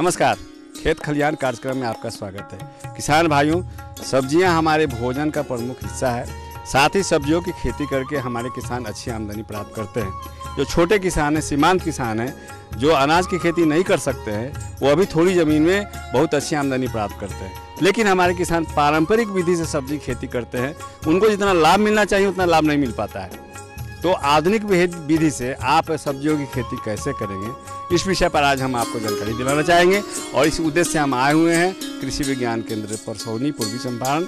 नमस्कार खेत खलिहान कार्यक्रम में आपका स्वागत है किसान भाइयों सब्जियां हमारे भोजन का प्रमुख हिस्सा है साथ ही सब्जियों की खेती करके हमारे किसान अच्छी आमदनी प्राप्त करते हैं जो छोटे किसान हैं सीमांत किसान हैं जो अनाज की खेती नहीं कर सकते हैं वो अभी थोड़ी ज़मीन में बहुत अच्छी आमदनी प्राप्त करते हैं लेकिन हमारे किसान पारंपरिक विधि से सब्जी खेती करते हैं उनको जितना लाभ मिलना चाहिए उतना लाभ नहीं मिल पाता है तो आधुनिक विधि से आप सब्जियों की खेती कैसे करेंगे इस विषय पर आज हम आपको जानकारी दिलाना चाहेंगे और इस उद्देश्य से हम आए हुए हैं कृषि विज्ञान केंद्र पर सोनी पूर्वी चंपारण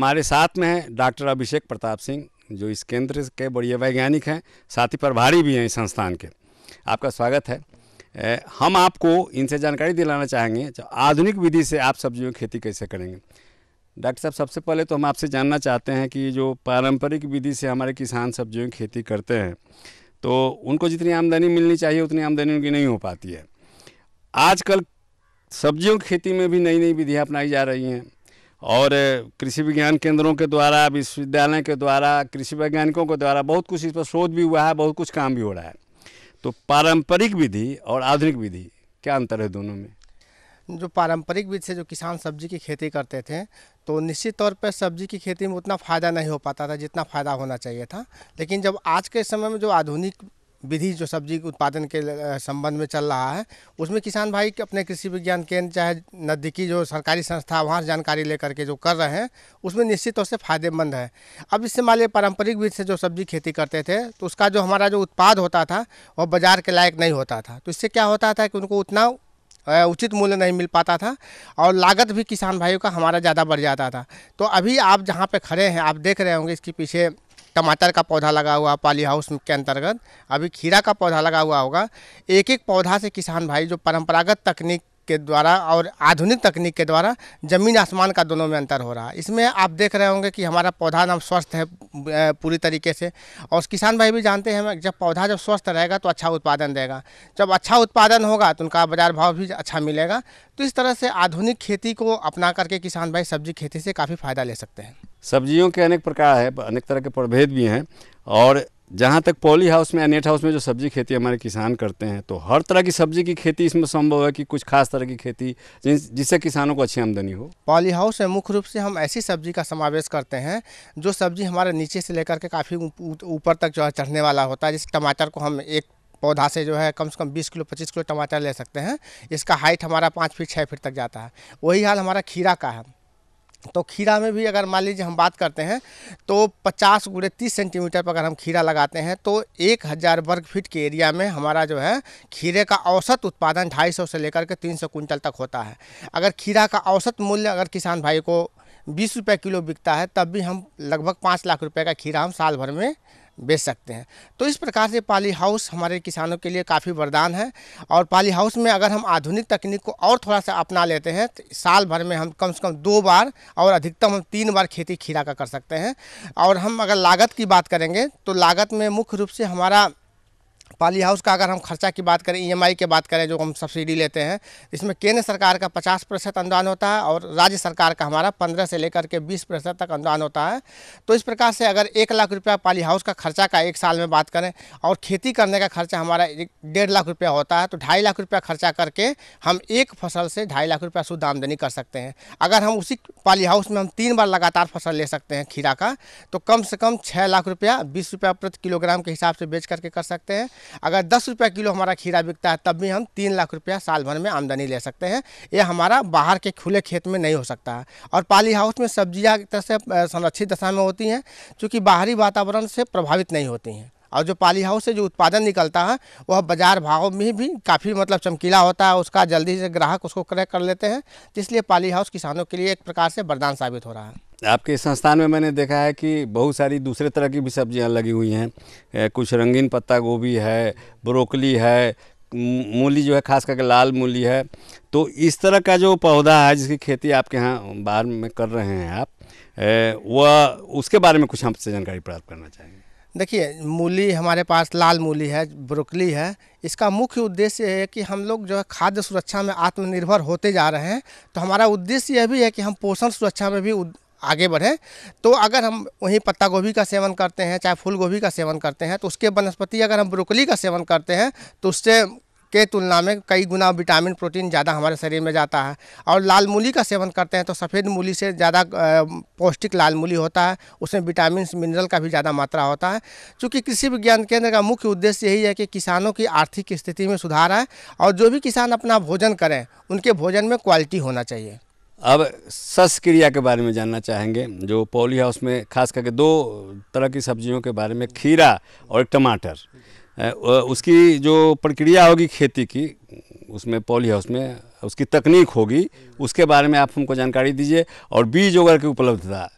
हमारे साथ में हैं डॉक्टर अभिषेक प्रताप सिंह जो इस केंद्र के बड़े वैज्ञानिक हैं साथ ही प्रभारी भी हैं इस संस्थान के आपका स्वागत है ए, हम आपको इनसे जानकारी दिलाना चाहेंगे जो आधुनिक विधि से आप सब्जियों की खेती कैसे करेंगे डॉक्टर साहब सबसे पहले तो हम आपसे जानना चाहते हैं कि जो पारंपरिक विधि से हमारे किसान सब्जियों की खेती करते हैं तो उनको जितनी आमदनी मिलनी चाहिए उतनी आमदनी उनकी नहीं हो पाती है आजकल सब्जियों की खेती में भी नई नई विधियाँ अपनाई जा रही हैं और कृषि विज्ञान केंद्रों के द्वारा विश्वविद्यालय के द्वारा कृषि वैज्ञानिकों के द्वारा बहुत कुछ इस पर शोध भी हुआ है बहुत कुछ काम भी हो रहा है तो पारंपरिक विधि और आधुनिक विधि क्या अंतर है दोनों में जो पारंपरिक विधि से जो किसान सब्जी की खेती करते थे तो निश्चित तौर पर सब्जी की खेती में उतना फ़ायदा नहीं हो पाता था जितना फ़ायदा होना चाहिए था लेकिन जब आज के समय में जो आधुनिक विधि जो सब्जी के उत्पादन के संबंध में चल रहा है उसमें किसान भाई अपने कृषि विज्ञान केंद्र चाहे नज़दीकी जो सरकारी संस्था वहाँ से जानकारी लेकर के जो कर रहे हैं उसमें निश्चित तौर से फायदेमंद है अब इससे मान लीजिए पारंपरिक विधि से जो सब्जी खेती करते थे तो उसका जो हमारा जो उत्पाद होता था वह बाज़ार के लायक नहीं होता था तो इससे क्या होता था कि उनको उतना उचित मूल्य नहीं मिल पाता था और लागत भी किसान भाइयों का हमारा ज़्यादा बढ़ जाता था तो अभी आप जहाँ पे खड़े हैं आप देख रहे होंगे इसके पीछे टमाटर का पौधा लगा हुआ पाली हाउस के अंतर्गत अभी खीरा का पौधा लगा हुआ होगा एक एक पौधा से किसान भाई जो परंपरागत तकनीक के द्वारा और आधुनिक तकनीक के द्वारा ज़मीन आसमान का दोनों में अंतर हो रहा है इसमें आप देख रहे होंगे कि हमारा पौधा नाम स्वस्थ है पूरी तरीके से और किसान भाई भी जानते हैं जब पौधा जब स्वस्थ रहेगा तो अच्छा उत्पादन देगा जब अच्छा उत्पादन होगा तो उनका बाज़ार भाव भी अच्छा मिलेगा तो इस तरह से आधुनिक खेती को अपना करके किसान भाई सब्जी खेती से काफ़ी फ़ायदा ले सकते हैं सब्जियों के अनेक प्रकार है अनेक तरह के प्रभेद भी हैं और जहाँ तक पॉली हाउस में या नेट हाउस में जो सब्जी खेती हमारे किसान करते हैं तो हर तरह की सब्जी की खेती इसमें संभव है कि कुछ खास तरह की खेती जिससे किसानों को अच्छी आमदनी हो पॉली हाउस में मुख्य रूप से हम ऐसी सब्जी का समावेश करते हैं जो सब्जी हमारे नीचे से लेकर के काफ़ी ऊपर तक जो है चढ़ने वाला होता है जैसे टमाटर को हम एक पौधा से जो है कम से कम 20 किलो 25 किलो टमाटर ले सकते हैं इसका हाइट हमारा पाँच फीट छः फीट तक जाता है वही हाल हमारा खीरा का है तो खीरा में भी अगर मान लीजिए हम बात करते हैं तो 50 गुड़े तीस सेंटीमीटर पर अगर हम खीरा लगाते हैं तो एक हज़ार वर्ग फीट के एरिया में हमारा जो है खीरे का औसत उत्पादन ढाई सौ से लेकर के तीन सौ कुंटल तक होता है अगर खीरा का औसत मूल्य अगर किसान भाई को बीस रुपये किलो बिकता है तब भी हम लगभग पाँच लाख रुपए का खीरा हम साल भर में बेच सकते हैं तो इस प्रकार से पाली हाउस हमारे किसानों के लिए काफ़ी वरदान है और पाली हाउस में अगर हम आधुनिक तकनीक को और थोड़ा सा अपना लेते हैं तो साल भर में हम कम से कम दो बार और अधिकतम हम तीन बार खेती खीरा का कर सकते हैं और हम अगर लागत की बात करेंगे तो लागत में मुख्य रूप से हमारा पाली हाउस का अगर हम खर्चा की बात करें ईएमआई e की बात करें जो हम सब्सिडी लेते हैं इसमें केंद्र सरकार का 50 प्रतिशत अनुदान होता है और राज्य सरकार का हमारा 15 से लेकर के 20 प्रतिशत तक अनुदान होता है तो इस प्रकार से अगर एक लाख रुपया पाली हाउस का खर्चा का एक साल में बात करें और खेती करने का खर्चा हमारा डेढ़ लाख रुपया होता है तो ढाई लाख रुपया खर्चा करके हम एक फसल से ढाई लाख रुपया शुद्ध आमदनी कर सकते हैं अगर हम उसी पाली हाउस में हम तीन बार लगातार फसल ले सकते हैं खीरा का तो कम से कम छः लाख रुपया बीस रुपया प्रति किलोग्राम के हिसाब से बेच करके कर सकते हैं अगर दस रुपये किलो हमारा खीरा बिकता है तब भी हम तीन लाख रुपया साल भर में आमदनी ले सकते हैं ये हमारा बाहर के खुले खेत में नहीं हो सकता है और पाली हाउस में सब्जियाँ एक तरह से संरक्षित दशा में होती हैं चूँकि बाहरी वातावरण से प्रभावित नहीं होती हैं और जो पाली हाउस से जो उत्पादन निकलता है वह बाज़ार भाव में भी काफ़ी मतलब चमकीला होता है उसका जल्दी से ग्राहक उसको क्रय कर लेते हैं इसलिए पाली हाउस किसानों के लिए एक प्रकार से वरदान साबित हो रहा है आपके संस्थान में मैंने देखा है कि बहुत सारी दूसरे तरह की भी सब्जियां लगी हुई हैं कुछ रंगीन पत्ता गोभी है ब्रोकली है मूली जो है खास करके लाल मूली है तो इस तरह का जो पौधा है जिसकी खेती आपके यहाँ बाहर में कर रहे हैं आप वह उसके बारे में कुछ हमसे जानकारी प्राप्त करना चाहेंगे देखिए मूली हमारे पास लाल मूली है ब्रोकली है इसका मुख्य उद्देश्य है कि हम लोग जो है खाद्य सुरक्षा में आत्मनिर्भर होते जा रहे हैं तो हमारा उद्देश्य यह भी है कि हम पोषण सुरक्षा में भी आगे बढ़ें तो अगर हम वहीं पत्ता गोभी का सेवन करते हैं चाहे फूल गोभी का सेवन करते हैं तो उसके वनस्पति अगर हम ब्रोकली का सेवन करते हैं तो उससे के तुलना में कई गुना विटामिन प्रोटीन ज़्यादा हमारे शरीर में जाता है और लाल मूली का सेवन करते हैं तो सफ़ेद मूली से ज़्यादा पौष्टिक लाल मूली होता है उसमें विटामिन मिनरल का भी ज़्यादा मात्रा होता है चूँकि कृषि विज्ञान केंद्र का मुख्य उद्देश्य यही है कि किसानों की आर्थिक स्थिति में सुधार आए और जो भी किसान अपना भोजन करें उनके भोजन में क्वालिटी होना चाहिए अब क्रिया के बारे में जानना चाहेंगे जो पॉली हाउस में खास करके दो तरह की सब्जियों के बारे में खीरा और टमाटर उसकी जो प्रक्रिया होगी खेती की उसमें पॉली हाउस में उसकी तकनीक होगी उसके बारे में आप हमको जानकारी दीजिए और बीज वगैरह की उपलब्धता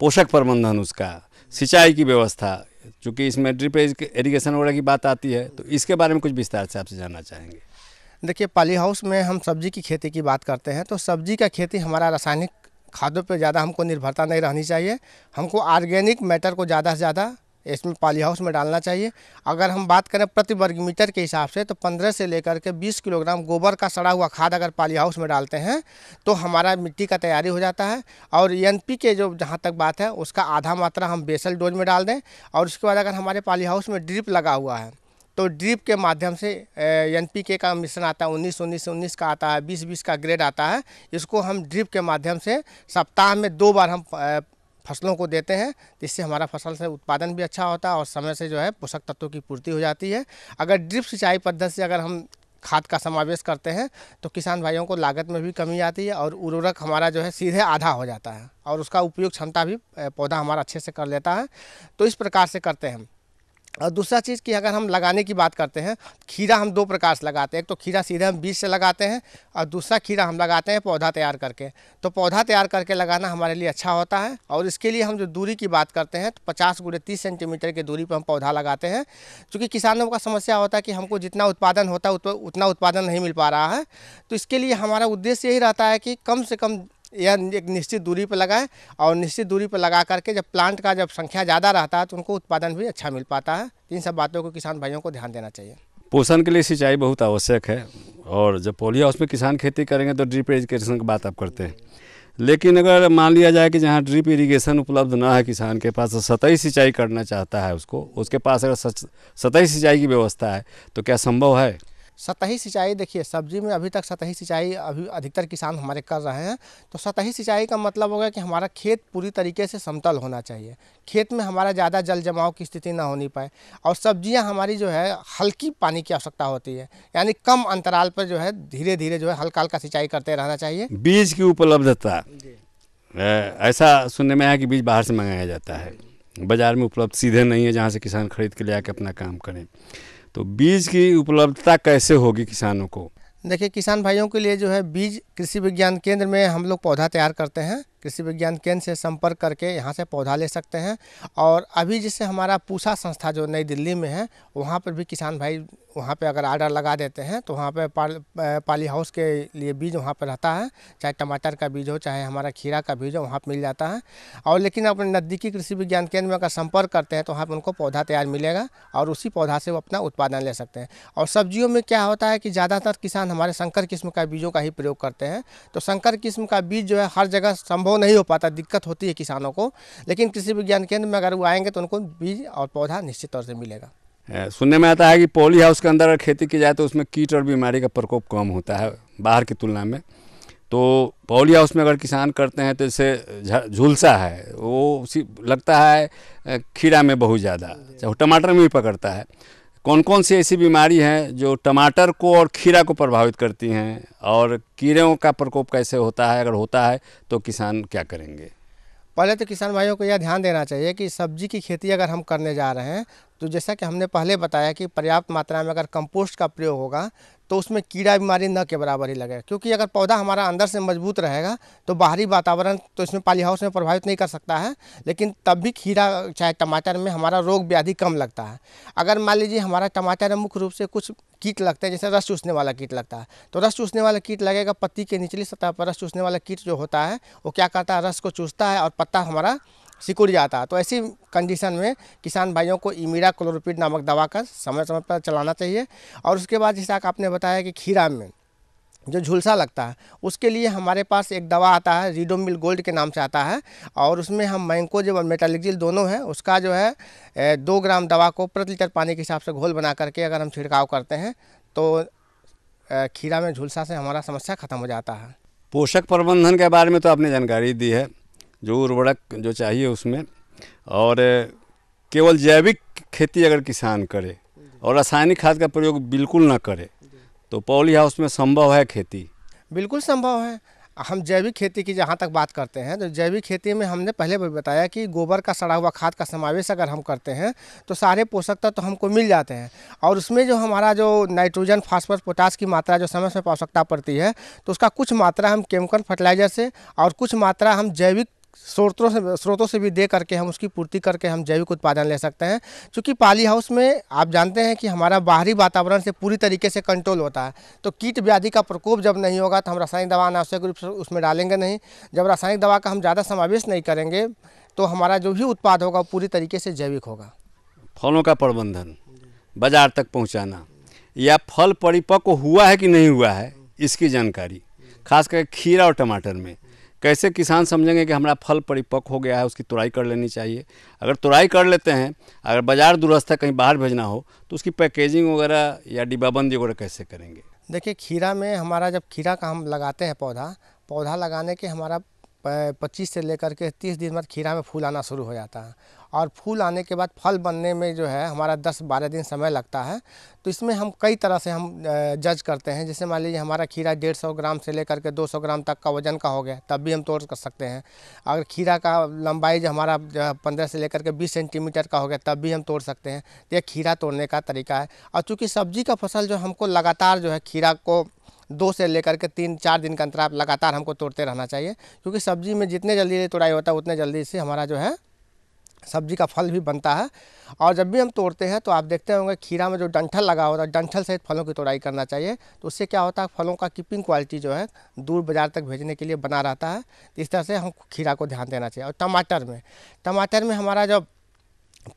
पोषक प्रबंधन उसका सिंचाई की व्यवस्था चूँकि इसमें ड्रिप इरीगेशन वगैरह की बात आती है तो इसके बारे में कुछ विस्तार से आपसे जानना चाहेंगे देखिए पाली हाउस में हम सब्जी की खेती की बात करते हैं तो सब्जी का खेती हमारा रासायनिक खादों पर ज़्यादा हमको निर्भरता नहीं रहनी चाहिए हमको ऑर्गेनिक मैटर को ज़्यादा से ज़्यादा इसमें पाली हाउस में डालना चाहिए अगर हम बात करें प्रति वर्ग मीटर के हिसाब से तो 15 से लेकर के 20 किलोग्राम गोबर का सड़ा हुआ खाद अगर पाली हाउस में डालते हैं तो हमारा मिट्टी का तैयारी हो जाता है और एन e के जो जहाँ तक बात है उसका आधा मात्रा हम बेसल डोज में डाल दें और उसके बाद अगर हमारे पाली हाउस में ड्रिप लगा हुआ है तो ड्रिप के माध्यम से एन पी e के का मिश्रण आता है उन्नीस उन्नीस उन्नीस का आता है बीस बीस का ग्रेड आता है इसको हम ड्रिप के माध्यम से सप्ताह में दो बार हम फसलों को देते हैं जिससे हमारा फसल से उत्पादन भी अच्छा होता है और समय से जो है पोषक तत्वों की पूर्ति हो जाती है अगर ड्रिप सिंचाई पद्धति से अगर हम खाद का समावेश करते हैं तो किसान भाइयों को लागत में भी कमी आती है और उर्वरक हमारा जो है सीधे आधा हो जाता है और उसका उपयोग क्षमता भी पौधा हमारा अच्छे से कर लेता है तो इस प्रकार से करते हैं और दूसरा चीज़ कि अगर हम लगाने की बात करते हैं खीरा हम दो प्रकार से लगाते हैं एक तो खीरा सीधे हम बीज से लगाते हैं और दूसरा खीरा हम लगाते हैं पौधा तैयार करके तो पौधा तैयार करके लगाना हमारे लिए अच्छा होता है और इसके लिए हम जो दूरी की बात करते हैं तो पचास गुड़े तीस सेंटीमीटर की दूरी पर हम पौधा लगाते हैं चूँकि किसानों का समस्या होता है कि हमको जितना उत्पादन होता है उतना उत्पादन नहीं मिल पा रहा है तो इसके लिए हमारा उद्देश्य यही रहता है कि कम से कम या एक निश्चित दूरी पर लगाएं और निश्चित दूरी पर लगा करके जब प्लांट का जब संख्या ज़्यादा रहता है तो उनको उत्पादन भी अच्छा मिल पाता है इन सब बातों को किसान भाइयों को ध्यान देना चाहिए पोषण के लिए सिंचाई बहुत आवश्यक है और जब पोलिया उसमें किसान खेती करेंगे तो ड्रिप इरीगेशन की बात आप करते हैं लेकिन अगर मान लिया जाए कि जहाँ ड्रिप इरीगेशन उपलब्ध ना है किसान के पास तो सतही सिंचाई करना चाहता है उसको उसके पास अगर सतही सिंचाई की व्यवस्था है तो क्या संभव है सतही सिंचाई देखिए सब्जी में अभी तक सतही सिंचाई अभी अधिकतर किसान हमारे कर रहे हैं तो सतही सिंचाई का मतलब होगा कि हमारा खेत पूरी तरीके से समतल होना चाहिए खेत में हमारा ज़्यादा जल जमाव की स्थिति ना होनी पाए और सब्जियां हमारी जो है हल्की पानी की आवश्यकता होती है यानी कम अंतराल पर जो है धीरे धीरे जो है हल्का हल्का सिंचाई करते रहना चाहिए बीज की उपलब्धता ऐसा सुनने में आया कि बीज बाहर से मंगाया जाता है बाज़ार में उपलब्ध सीधे नहीं है जहाँ से किसान खरीद के ले आके अपना काम करें तो बीज की उपलब्धता कैसे होगी किसानों को देखिए किसान भाइयों के लिए जो है बीज कृषि विज्ञान केंद्र में हम लोग पौधा तैयार करते हैं कृषि विज्ञान केंद्र से संपर्क करके यहाँ से पौधा ले सकते हैं और अभी जैसे हमारा पूसा संस्था जो नई दिल्ली में है वहाँ पर भी किसान भाई वहाँ पे अगर आर्डर लगा देते हैं तो वहाँ पे पाल पाली हाउस के लिए बीज वहाँ पर रहता है चाहे टमाटर का बीज हो चाहे हमारा खीरा का बीज हो वहाँ पर मिल जाता है और लेकिन अपने नज़दीकी कृषि विज्ञान केंद्र में अगर संपर्क करते हैं तो वहाँ पर उनको पौधा तैयार मिलेगा और उसी पौधा से वो अपना उत्पादन ले सकते हैं और सब्जियों में क्या होता है कि ज़्यादातर किसान हमारे शंकर किस्म का बीजों का ही प्रयोग करते हैं तो शंकर किस्म का बीज जो है हर जगह संभव संभव नहीं हो पाता दिक्कत होती है किसानों को लेकिन कृषि विज्ञान केंद्र में अगर वो आएंगे तो उनको बीज और पौधा निश्चित तौर से मिलेगा सुनने में आता है कि पोली हाउस के अंदर अगर खेती की जाए तो उसमें कीट और बीमारी का प्रकोप कम होता है बाहर की तुलना में तो पॉली हाउस में अगर किसान करते हैं तो इसे झुलसा है वो उसी लगता है खीरा में बहुत ज़्यादा चाहे टमाटर में भी पकड़ता है कौन कौन सी ऐसी बीमारी हैं जो टमाटर को और खीरा को प्रभावित करती हैं और कीड़ों का प्रकोप कैसे होता है अगर होता है तो किसान क्या करेंगे पहले तो किसान भाइयों को यह ध्यान देना चाहिए कि सब्जी की खेती अगर हम करने जा रहे हैं तो जैसा कि हमने पहले बताया कि पर्याप्त मात्रा में अगर कंपोस्ट का प्रयोग होगा तो उसमें कीड़ा बीमारी न के बराबर ही लगेगा क्योंकि अगर पौधा हमारा अंदर से मजबूत रहेगा तो बाहरी वातावरण तो इसमें पाली हाउस में प्रभावित नहीं कर सकता है लेकिन तब भी खीरा चाहे टमाटर में हमारा रोग व्याधि कम लगता है अगर मान लीजिए हमारा टमाटर मुख्य रूप से कुछ कीट लगता है जैसे रस चूसने वाला कीट लगता है तो रस चूसने वाला कीट लगेगा पत्ती के निचली सतह पर रस चूसने वाला कीट जो होता है वो क्या करता है रस को चूसता है और पत्ता हमारा सिकुड़ जाता तो ऐसी कंडीशन में किसान भाइयों को इमीरा क्लोरोपिड नामक दवा का समय समय पर चलाना चाहिए और उसके बाद जैसा आपने बताया कि खीरा में जो झुलसा लगता है उसके लिए हमारे पास एक दवा आता है रिडोमिल गोल्ड के नाम से आता है और उसमें हम मैंकोज और मेटालिक्जिल दोनों हैं उसका जो है दो ग्राम दवा को प्रति लीटर पानी के हिसाब से घोल बना करके अगर हम छिड़काव करते हैं तो खीरा में झुलसा से हमारा समस्या ख़त्म हो जाता है पोषक प्रबंधन के बारे में तो आपने जानकारी दी है जो उर्वरक जो चाहिए उसमें और केवल जैविक खेती अगर किसान करे और रासायनिक खाद का प्रयोग बिल्कुल ना करे तो पॉली हाउस में संभव है खेती बिल्कुल संभव है हम जैविक खेती की जहाँ तक बात करते हैं तो जैविक खेती में हमने पहले भी बताया कि गोबर का सड़ा हुआ खाद का समावेश अगर हम करते हैं तो सारे पोषक तत्व तो हमको मिल जाते हैं और उसमें जो हमारा जो नाइट्रोजन फास्फोरस पोटास की मात्रा जो समय समय आवश्यकता पड़ती है तो उसका कुछ मात्रा हम केमिकल फर्टिलाइजर से और कुछ मात्रा हम जैविक स्रोतों से स्रोतों से भी दे करके हम उसकी पूर्ति करके हम जैविक उत्पादन ले सकते हैं क्योंकि पाली हाउस में आप जानते हैं कि हमारा बाहरी वातावरण से पूरी तरीके से कंट्रोल होता है तो कीट व्याधि का प्रकोप जब नहीं होगा तो हम रासायनिक दवा अनावश्यक रूप से उसमें डालेंगे नहीं जब रासायनिक दवा का हम ज़्यादा समावेश नहीं करेंगे तो हमारा जो भी उत्पाद होगा पूरी तरीके से जैविक होगा फलों का प्रबंधन बाज़ार तक पहुँचाना या फल परिपक्व हुआ है कि नहीं हुआ है इसकी जानकारी खासकर खीरा और टमाटर में कैसे किसान समझेंगे कि हमारा फल परिपक्व हो गया है उसकी तुराई कर लेनी चाहिए अगर तुराई कर लेते हैं अगर बाज़ार है कहीं बाहर भेजना हो तो उसकी पैकेजिंग वगैरह या डिब्बाबंदी वगैरह कैसे करेंगे देखिए खीरा में हमारा जब खीरा का हम लगाते हैं पौधा पौधा लगाने के हमारा पच्चीस से लेकर के तीस दिन बाद खीरा में फूल आना शुरू हो जाता है और फूल आने के बाद फल बनने में जो है हमारा दस बारह दिन समय लगता है तो इसमें हम कई तरह से हम जज करते हैं जैसे मान लीजिए हमारा खीरा डेढ़ सौ ग्राम से लेकर के दो सौ ग्राम तक का वज़न का हो गया तब भी हम तोड़ कर सकते हैं अगर खीरा का लंबाई जो हमारा पंद्रह से लेकर के बीस सेंटीमीटर का हो गया तब भी हम तोड़ सकते हैं तो यह खीरा तोड़ने का तरीका है और चूँकि सब्जी का फसल जो हमको लगातार जो है खीरा को दो से लेकर के तीन चार दिन का अंतराल लगातार हमको तोड़ते रहना चाहिए क्योंकि सब्जी में जितने जल्दी तोड़ाई होता है उतने जल्दी से हमारा जो है सब्जी का फल भी बनता है और जब भी हम तोड़ते हैं तो आप देखते होंगे खीरा में जो डंठल लगा होता है डंठल सहित फलों की तोड़ाई करना चाहिए तो उससे क्या होता है फलों का कीपिंग क्वालिटी जो है दूर बाज़ार तक भेजने के लिए बना रहता है इस तरह से हम खीरा को ध्यान देना चाहिए और टमाटर में टमाटर में हमारा जब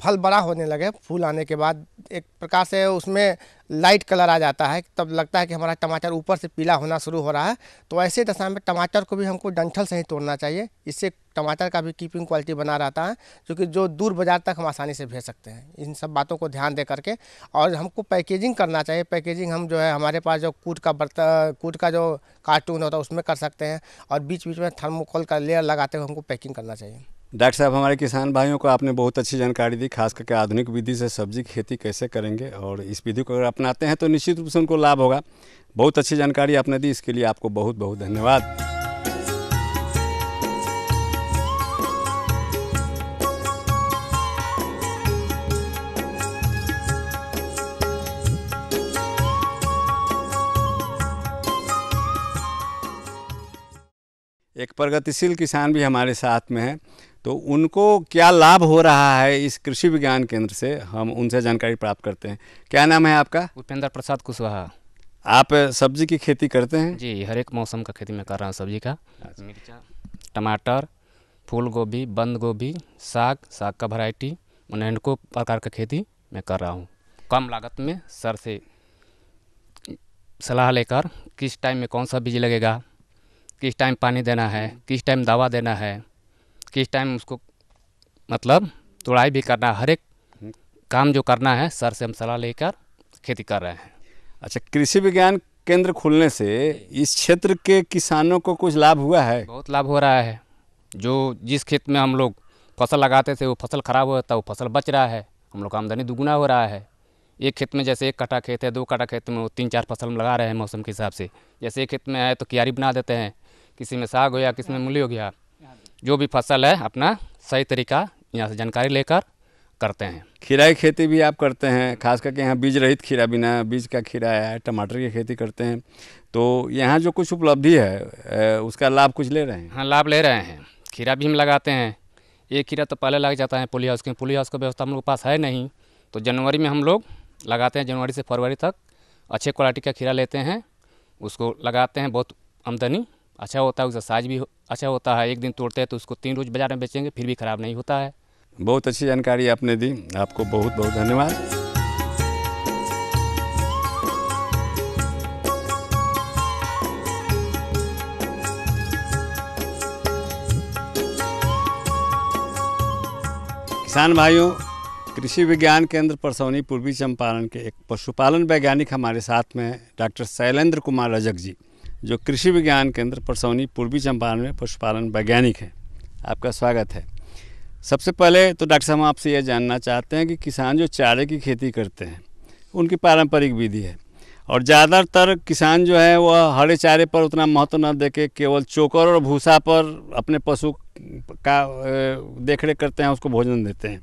फल बड़ा होने लगे फूल आने के बाद एक प्रकार से उसमें लाइट कलर आ जाता है तब लगता है कि हमारा टमाटर ऊपर से पीला होना शुरू हो रहा है तो ऐसे दशा में टमाटर को भी हमको डंठल से ही तोड़ना चाहिए इससे टमाटर का भी कीपिंग क्वालिटी बना रहता है क्योंकि जो दूर बाज़ार तक हम आसानी से भेज सकते हैं इन सब बातों को ध्यान दे करके और हमको पैकेजिंग करना चाहिए पैकेजिंग हम जो है हमारे पास जो कूट का बर्तन कूट का जो कार्टून होता है उसमें कर सकते हैं और बीच बीच में थर्मोकोल का लेयर लगाते हुए हमको पैकिंग करना चाहिए डॉक्टर साहब हमारे किसान भाइयों को आपने बहुत अच्छी जानकारी दी खास करके आधुनिक विधि से सब्जी की खेती कैसे करेंगे और इस विधि को अगर अपनाते हैं तो निश्चित रूप से उनको लाभ होगा बहुत अच्छी जानकारी आपने दी इसके लिए आपको बहुत बहुत धन्यवाद एक प्रगतिशील किसान भी हमारे साथ में है तो उनको क्या लाभ हो रहा है इस कृषि विज्ञान केंद्र से हम उनसे जानकारी प्राप्त करते हैं क्या नाम है आपका उपेंद्र प्रसाद कुशवाहा आप सब्जी की खेती करते हैं जी हर एक मौसम का खेती मैं कर रहा हूँ सब्जी का अच्छा। मिर्चा टमाटर फूल गोभी बंद गोभी साग साग का वैरायटी अनेकों प्रकार का खेती मैं कर रहा हूँ कम लागत में सर से सलाह लेकर किस टाइम में कौन सा बीज लगेगा किस टाइम पानी देना है किस टाइम दवा देना है किस टाइम उसको मतलब तोड़ाई भी करना हर एक काम जो करना है सर से हम सलाह लेकर खेती कर रहे हैं अच्छा कृषि विज्ञान केंद्र खुलने से इस क्षेत्र के किसानों को कुछ लाभ हुआ है बहुत लाभ हो रहा है जो जिस खेत में हम लोग फसल लगाते थे वो फसल ख़राब हो जाता वो फसल बच रहा है हम लोग का आमदनी दुगुना हो रहा है एक खेत में जैसे एक कटा खेत है दो कटा खेत में वो तीन चार फसल हम लगा रहे हैं मौसम के हिसाब से जैसे एक खेत में है तो क्यारी बना देते हैं किसी में साग हो गया किसी में मूली हो गया जो भी फसल है अपना सही तरीका यहाँ से जानकारी लेकर करते हैं खीरा की खेती भी आप करते हैं खास करके यहाँ बीज रहित खीरा बिना बीज का खीरा है टमाटर की खेती करते हैं तो यहाँ जो कुछ उपलब्धि है उसका लाभ कुछ ले रहे हैं हाँ लाभ ले रहे हैं खीरा भी हम लगाते हैं एक खीरा तो पहले लग जाता है पुली हाउस के पुली हाउस का व्यवस्था हम लोग पास है नहीं तो जनवरी में हम लोग लगाते हैं जनवरी से फरवरी तक अच्छे क्वालिटी का खीरा लेते हैं उसको लगाते हैं बहुत आमदनी अच्छा होता है उसका साइज भी अच्छा होता है एक दिन तोड़ते हैं तो उसको तीन रोज़ बाज़ार में बेचेंगे फिर भी ख़राब नहीं होता है बहुत अच्छी जानकारी आपने दी आपको बहुत बहुत धन्यवाद किसान भाइयों कृषि विज्ञान केंद्र परसौनी पूर्वी चंपारण के एक पशुपालन वैज्ञानिक हमारे साथ में डॉक्टर शैलेंद्र कुमार रजक जी जो कृषि विज्ञान केंद्र परसौनी पूर्वी चंपारण में पशुपालन वैज्ञानिक है आपका स्वागत है सबसे पहले तो डॉक्टर साहब आपसे यह जानना चाहते हैं कि किसान जो चारे की खेती करते हैं उनकी पारंपरिक विधि है और ज़्यादातर किसान जो है वह हरे चारे पर उतना महत्व न दे के केवल चोकर और भूसा पर अपने पशु का देख रेख करते हैं उसको भोजन देते हैं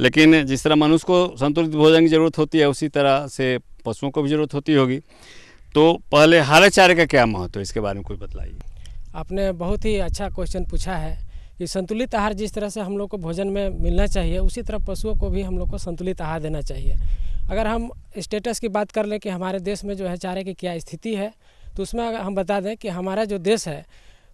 लेकिन जिस तरह मनुष्य को संतुलित भोजन की ज़रूरत होती है उसी तरह से पशुओं को भी ज़रूरत होती होगी तो पहले चारे का क्या महत्व है इसके बारे में कुछ बतलाइए आपने बहुत ही अच्छा क्वेश्चन पूछा है कि संतुलित आहार जिस तरह से हम लोग को भोजन में मिलना चाहिए उसी तरह पशुओं को भी हम लोग को संतुलित आहार देना चाहिए अगर हम स्टेटस की बात कर लें कि हमारे देश में जो है चारे की क्या स्थिति है तो उसमें हम बता दें कि हमारा जो देश है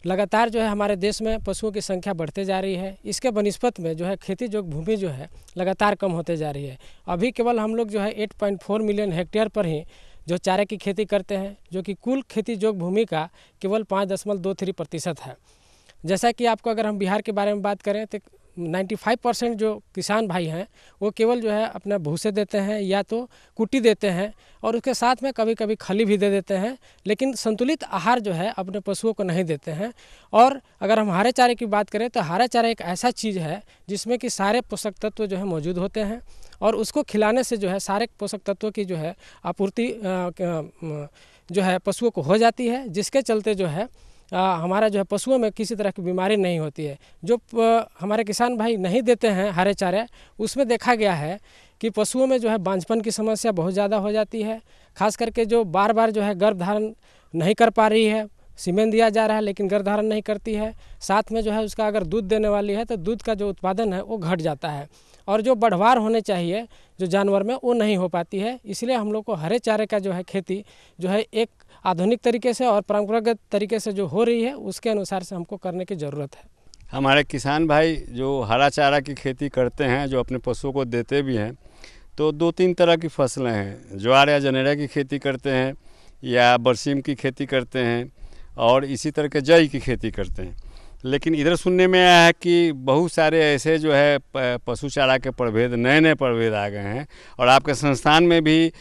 लगातार जो है हमारे देश में पशुओं की संख्या बढ़ते जा रही है इसके बनस्पत में जो है खेती जो भूमि जो है लगातार कम होते जा रही है अभी केवल हम लोग जो है 8.4 मिलियन हेक्टेयर पर ही जो चारे की खेती करते हैं जो कि कुल खेती जोग भूमि का केवल पाँच दशमलव दो थ्री प्रतिशत है जैसा कि आपको अगर हम बिहार के बारे में बात करें तो 95 परसेंट जो किसान भाई हैं वो केवल जो है अपना भूसे देते हैं या तो कुटी देते हैं और उसके साथ में कभी कभी खली भी दे देते हैं लेकिन संतुलित आहार जो है अपने पशुओं को नहीं देते हैं और अगर हम हरे चारे की बात करें तो हरे चारा एक ऐसा चीज़ है जिसमें कि सारे पोषक तत्व जो है मौजूद होते हैं और उसको खिलाने से जो है सारे पोषक तत्वों की जो है आपूर्ति जो है पशुओं को हो जाती है जिसके चलते जो है आ, हमारा जो है पशुओं में किसी तरह की बीमारी नहीं होती है जो प, हमारे किसान भाई नहीं देते हैं हरे चारे उसमें देखा गया है कि पशुओं में जो है बांझपन की समस्या बहुत ज़्यादा हो जाती है खास करके जो बार बार जो है गर्भ धारण नहीं कर पा रही है सीमेन दिया जा रहा है लेकिन गर्भ धारण नहीं करती है साथ में जो है उसका अगर दूध देने वाली है तो दूध का जो उत्पादन है वो घट जाता है और जो बढ़वार होने चाहिए जो जानवर में वो नहीं हो पाती है इसलिए हम लोग को हरे चारे का जो है खेती जो है एक आधुनिक तरीके से और परंपरागत तरीके से जो हो रही है उसके अनुसार से हमको करने की ज़रूरत है हमारे किसान भाई जो हरा चारा की खेती करते हैं जो अपने पशुओं को देते भी हैं तो दो तीन तरह की फसलें हैं ज्वार या जनेरा की खेती करते हैं या बरसीम की खेती करते हैं और इसी तरह के जई की खेती करते हैं लेकिन इधर सुनने में आया है कि बहुत सारे ऐसे जो है पशु चारा के प्रभेद नए नए प्रभेद आ गए हैं और आपके संस्थान में भी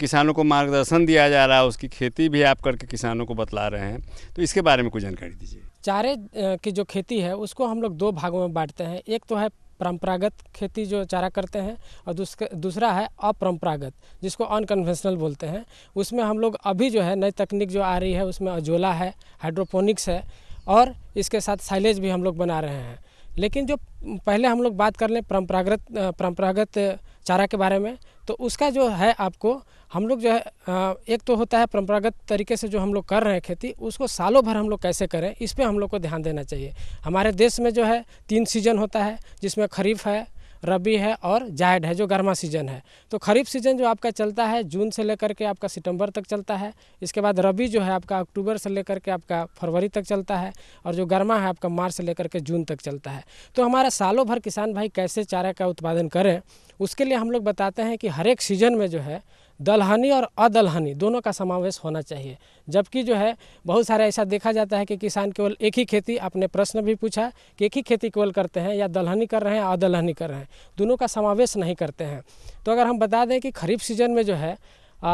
किसानों को मार्गदर्शन दिया जा रहा है उसकी खेती भी आप करके किसानों को बतला रहे हैं तो इसके बारे में कुछ जानकारी दीजिए चारे की जो खेती है उसको हम लोग दो भागों में बांटते हैं एक तो है परंपरागत खेती जो चारा करते हैं और दूसरा है अपरंपरागत जिसको अनकन्वेंशनल बोलते हैं उसमें हम लोग अभी जो है नई तकनीक जो आ रही है उसमें अजोला है हाइड्रोपोनिक्स है और इसके साथ साइलेज भी हम लोग बना रहे हैं लेकिन जो पहले हम लोग बात कर लें परम्परागत परम्परागत चारा के बारे में तो उसका जो है आपको हम लोग जो है एक तो होता है परम्परागत तरीके से जो हम लोग कर रहे हैं खेती उसको सालों भर हम लोग कैसे करें इस पर हम लोग को ध्यान देना चाहिए हमारे देश में जो है तीन सीजन होता है जिसमें खरीफ है रबी है और जायड है जो गर्मा सीजन है तो खरीफ सीजन जो आपका चलता है जून से लेकर के आपका सितंबर तक चलता है इसके बाद रबी जो है आपका अक्टूबर से लेकर के आपका फरवरी तक चलता है और जो गर्मा है आपका मार्च से लेकर के जून तक चलता है तो हमारा सालों भर किसान भाई कैसे चारा का उत्पादन करें उसके लिए हम लोग बताते हैं कि हर एक सीजन में जो है दलहनी और अदलहनी दोनों का समावेश होना चाहिए जबकि जो है बहुत सारे ऐसा देखा जाता है कि किसान केवल एक ही खेती आपने प्रश्न भी पूछा कि एक ही खेती केवल करते हैं या दलहनी कर रहे हैं या अदलहनी कर रहे हैं दोनों का समावेश नहीं करते हैं तो अगर हम बता दें कि खरीफ सीजन में जो है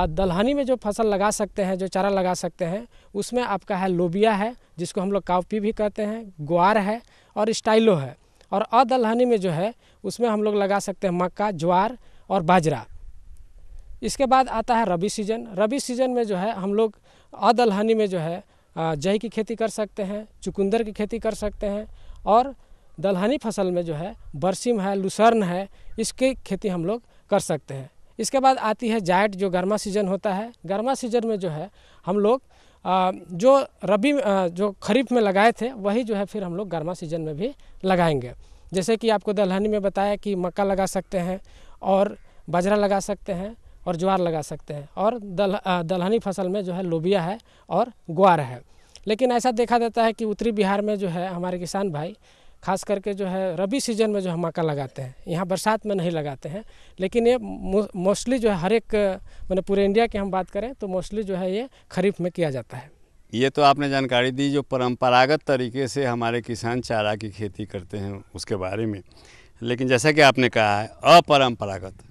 दलहनी में जो फसल लगा सकते हैं जो चारा लगा सकते हैं उसमें आपका है लोबिया है जिसको हम लोग काउपी भी कहते हैं ग्वार है और स्टाइलो है और अदलहनी में जो है उसमें हम लोग लगा सकते हैं मक्का ज्वार और बाजरा इसके बाद आता है रबी सीजन रबी सीजन में जो है हम लोग अदलहनी में जो है जई की खेती कर सकते हैं चुकंदर की खेती कर सकते हैं और दलहनी फसल में जो है बरसीम है लुसर्न है इसकी खेती हम लोग कर सकते हैं इसके बाद आती है जायट जो गर्मा सीजन होता है गर्मा सीजन में जो है हम लोग जो रबी जो खरीफ में लगाए थे वही जो है फिर हम लोग गर्मा सीजन में भी लगाएंगे जैसे कि आपको दलहनी में बताया कि मक्का लगा सकते हैं और बाजरा लगा सकते हैं और ज्वार लगा सकते हैं और दल दलहनी फसल में जो है लोबिया है और ग्वार है लेकिन ऐसा देखा जाता है कि उत्तरी बिहार में जो है हमारे किसान भाई खास करके जो है रबी सीजन में जो हम मक्का लगाते हैं यहाँ बरसात में नहीं लगाते हैं लेकिन ये मोस्टली जो है हर एक मैंने पूरे इंडिया की हम बात करें तो मोस्टली जो है ये खरीफ में किया जाता है ये तो आपने जानकारी दी जो परंपरागत तरीके से हमारे किसान चारा की खेती करते हैं उसके बारे में लेकिन जैसा कि आपने कहा है अपरम्परागत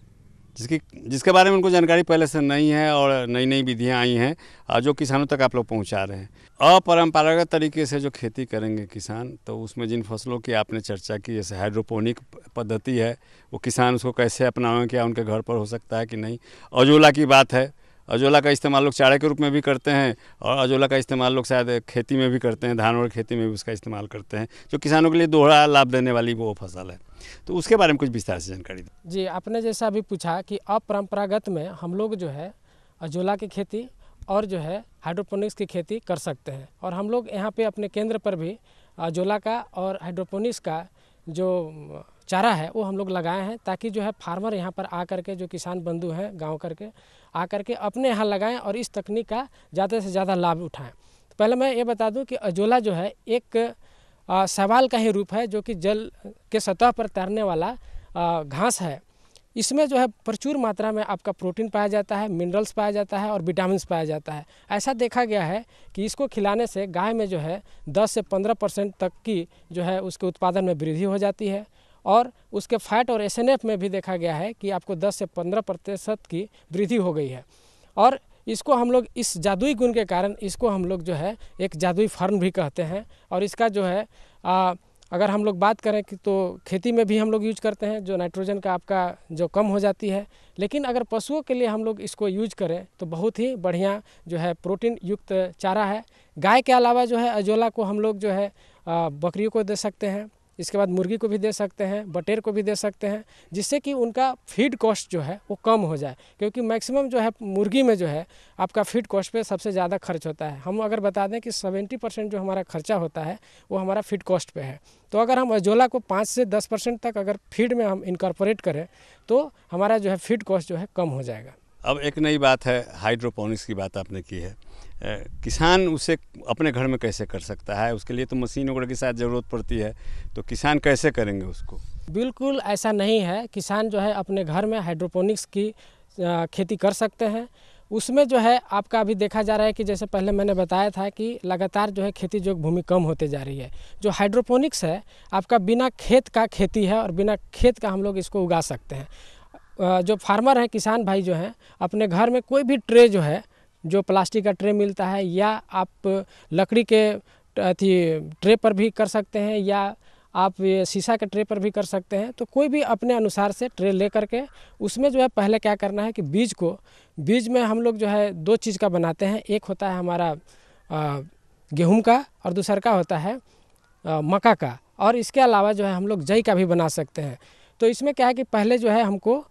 जिसकी जिसके बारे में उनको जानकारी पहले से नहीं है और नई नई विधियाँ आई हैं जो किसानों तक आप लोग पहुँचा रहे हैं अपरम्परागत तरीके से जो खेती करेंगे किसान तो उसमें जिन फसलों की आपने चर्चा की जैसे हाइड्रोपोनिक पद्धति है वो किसान उसको कैसे अपनाएं क्या उनके घर पर हो सकता है कि नहीं अजोला की बात है अजोला का इस्तेमाल लोग चारे के रूप में भी करते हैं और अजोला का इस्तेमाल लोग शायद खेती में भी करते हैं धान और खेती में भी उसका इस्तेमाल करते हैं जो किसानों के लिए दोहरा लाभ देने वाली वो फसल है तो उसके बारे में कुछ विस्तार से जानकारी दें जी आपने जैसा अभी पूछा कि अपरम्परागत में हम लोग जो है अजोला की खेती और जो है हाइड्रोपोनिक्स की खेती कर सकते हैं और हम लोग यहाँ पे अपने केंद्र पर भी अजोला का और हाइड्रोपोनिक्स का जो चारा है वो हम लोग लगाए हैं ताकि जो है फार्मर यहाँ पर आकर के जो किसान बंधु हैं गांव करके आ के अपने यहाँ लगाएं और इस तकनीक का ज़्यादा से ज़्यादा लाभ उठाएं तो पहले मैं ये बता दूं कि अजोला जो है एक सवाल का ही रूप है जो कि जल के सतह पर तैरने वाला घास है इसमें जो है प्रचुर मात्रा में आपका प्रोटीन पाया जाता है मिनरल्स पाया जाता है और विटामिन पाया जाता है ऐसा देखा गया है कि इसको खिलाने से गाय में जो है 10 से 15 परसेंट तक की जो है उसके उत्पादन में वृद्धि हो जाती है और उसके फैट और एस में भी देखा गया है कि आपको 10 से 15 प्रतिशत की वृद्धि हो गई है और इसको हम लोग इस जादुई गुण के कारण इसको हम लोग जो है एक जादुई फर्न भी कहते हैं और इसका जो है आ, अगर हम लोग बात करें कि तो खेती में भी हम लोग यूज करते हैं जो नाइट्रोजन का आपका जो कम हो जाती है लेकिन अगर पशुओं के लिए हम लोग इसको यूज करें तो बहुत ही बढ़िया जो है प्रोटीन युक्त चारा है गाय के अलावा जो है अजोला को हम लोग जो है बकरियों को दे सकते हैं इसके बाद मुर्गी को भी दे सकते हैं बटेर को भी दे सकते हैं जिससे कि उनका फीड कॉस्ट जो है वो कम हो जाए क्योंकि मैक्सिमम जो है मुर्गी में जो है आपका फीड कॉस्ट पे सबसे ज़्यादा खर्च होता है हम अगर बता दें कि सेवेंटी परसेंट जो हमारा खर्चा होता है वो हमारा फीड कॉस्ट पे है तो अगर हम अजोला को पाँच से दस परसेंट तक अगर फीड में हम इनकॉर्पोरेट करें तो हमारा जो है फीड कॉस्ट जो है कम हो जाएगा अब एक नई बात है हाइड्रोपोनिक्स की बात आपने की है किसान उसे अपने घर में कैसे कर सकता है उसके लिए तो मशीन वगैरह की शायद ज़रूरत पड़ती है तो किसान कैसे करेंगे उसको बिल्कुल ऐसा नहीं है किसान जो है अपने घर में हाइड्रोपोनिक्स की खेती कर सकते हैं उसमें जो है आपका अभी देखा जा रहा है कि जैसे पहले मैंने बताया था कि लगातार जो है खेती जोग भूमि कम होते जा रही है जो हाइड्रोपोनिक्स है आपका बिना खेत का खेती है और बिना खेत का हम लोग इसको उगा सकते हैं जो फार्मर हैं किसान भाई जो हैं अपने घर में कोई भी ट्रे जो है जो प्लास्टिक का ट्रे मिलता है या आप लकड़ी के अथी ट्रे पर भी कर सकते हैं या आप शीशा के ट्रे पर भी कर सकते हैं तो कोई भी अपने अनुसार से ट्रे ले करके उसमें जो है पहले क्या करना है कि बीज को बीज में हम लोग जो है दो चीज़ का बनाते हैं एक होता है हमारा गेहूं का और दूसर का होता है मक्का का और इसके अलावा जो है हम लोग जई का भी बना सकते हैं तो इसमें क्या है कि पहले जो है हमको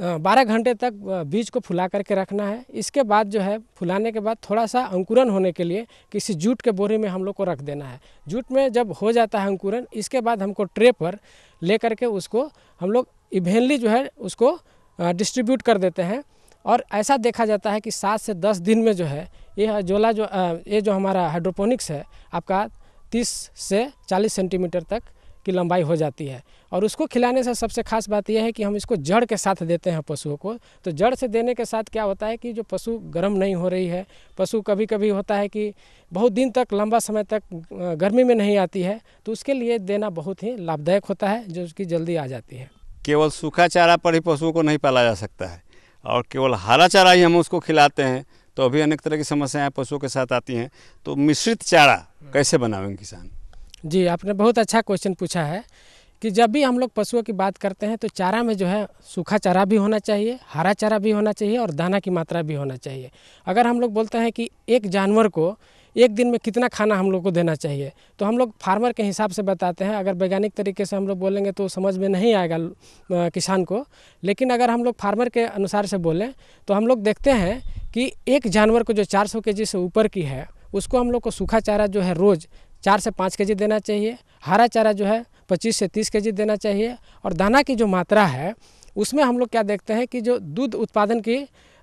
बारह घंटे तक बीज को फुला करके रखना है इसके बाद जो है फुलाने के बाद थोड़ा सा अंकुरन होने के लिए किसी जूट के बोरे में हम लोग को रख देना है जूट में जब हो जाता है अंकुरन इसके बाद हमको ट्रे पर ले करके उसको हम लोग इवेनली जो है उसको डिस्ट्रीब्यूट कर देते हैं और ऐसा देखा जाता है कि सात से दस दिन में जो है ये जोला जो ये जो हमारा हाइड्रोपोनिक्स है आपका तीस से चालीस सेंटीमीटर तक की लंबाई हो जाती है और उसको खिलाने से सबसे खास बात यह है कि हम इसको जड़ के साथ देते हैं पशुओं को तो जड़ से देने के साथ क्या होता है कि जो पशु गर्म नहीं हो रही है पशु कभी कभी होता है कि बहुत दिन तक लंबा समय तक गर्मी में नहीं आती है तो उसके लिए देना बहुत ही लाभदायक होता है जो उसकी जल्दी आ जाती है केवल सूखा चारा पर ही पशुओं को नहीं पाला जा सकता है और केवल हरा चारा ही हम उसको खिलाते हैं तो अभी अनेक तरह की समस्याएं पशुओं के साथ आती हैं तो मिश्रित चारा हम्म। कैसे बनावें किसान जी आपने बहुत अच्छा क्वेश्चन पूछा है कि जब भी हम लोग पशुओं की बात करते हैं तो चारा में जो है सूखा चारा भी होना चाहिए हरा चारा भी होना चाहिए और दाना की मात्रा भी होना चाहिए अगर हम लोग बोलते हैं कि एक जानवर को एक दिन में कितना खाना हम लोग को देना चाहिए तो हम लोग फार्मर के हिसाब से बताते हैं अगर वैज्ञानिक तरीके से हम लोग बोलेंगे तो समझ में नहीं आएगा किसान को लेकिन अगर हम लोग फार्मर के अनुसार से बोलें तो हम लोग देखते हैं कि एक जानवर को जो 400 सौ से ऊपर की है उसको हम लोग को सूखा चारा जो है रोज़ चार से पाँच के देना चाहिए हरा चारा जो है पच्चीस से तीस के देना चाहिए और दाना की जो मात्रा है उसमें हम लोग क्या देखते हैं कि जो दूध उत्पादन की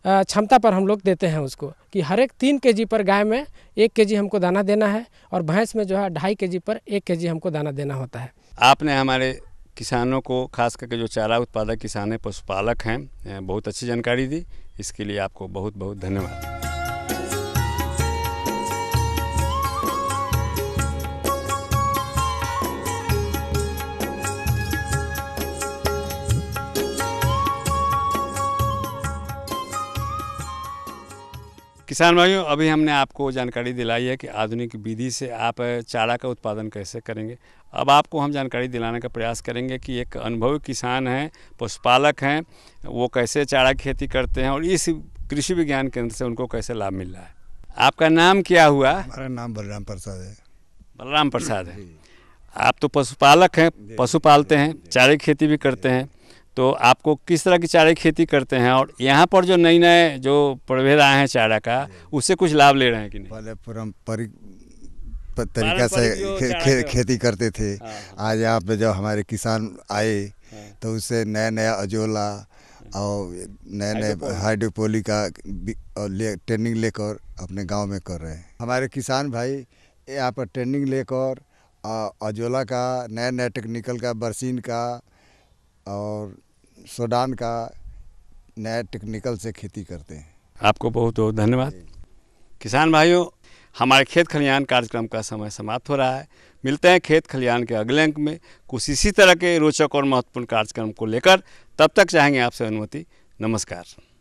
क्षमता पर हम लोग देते हैं उसको कि हर एक तीन के पर गाय में एक के हमको दाना देना है और भैंस में जो है ढाई के पर एक के हमको दाना देना होता है आपने हमारे किसानों को खास करके जो चारा उत्पादक किसान हैं पशुपालक हैं बहुत अच्छी जानकारी दी इसके लिए आपको बहुत बहुत धन्यवाद किसान भाइयों अभी हमने आपको जानकारी दिलाई है कि आधुनिक विधि से आप चारा का उत्पादन कैसे करेंगे अब आपको हम जानकारी दिलाने का प्रयास करेंगे कि एक अनुभवी किसान हैं पशुपालक हैं वो कैसे चारा की खेती करते हैं और इस कृषि विज्ञान केंद्र से उनको कैसे लाभ मिल रहा है आपका नाम क्या हुआ हमारा नाम बलराम प्रसाद है बलराम प्रसाद है आप तो पशुपालक हैं पशु पालते हैं चारे की खेती भी करते हैं तो आपको किस तरह की चारे की खेती करते हैं और यहाँ पर जो नई नए जो प्रभेद आए हैं चारा का उससे कुछ लाभ ले रहे हैं कि नहीं पहले पारंपरिक तरीका से खे, खे, खेती करते थे हाँ, हाँ। आज यहाँ पे जब हमारे किसान आए हाँ। तो उससे नया नया अजोला और नए नए हाइड्रोपोली का ले, ट्रेनिंग लेकर अपने गांव में कर रहे हैं हमारे किसान भाई यहाँ पर ट्रेनिंग लेकर अजोला का नया नया टेक्निकल का बरसीन का और सोडान का नया टेक्निकल से खेती करते हैं आपको बहुत बहुत धन्यवाद किसान भाइयों हमारे खेत खलिहान कार्यक्रम का समय समाप्त हो रहा है मिलते हैं खेत खलिहान के अगले अंक में कुछ इसी तरह के रोचक और महत्वपूर्ण कार्यक्रम को लेकर तब तक चाहेंगे आपसे अनुमति नमस्कार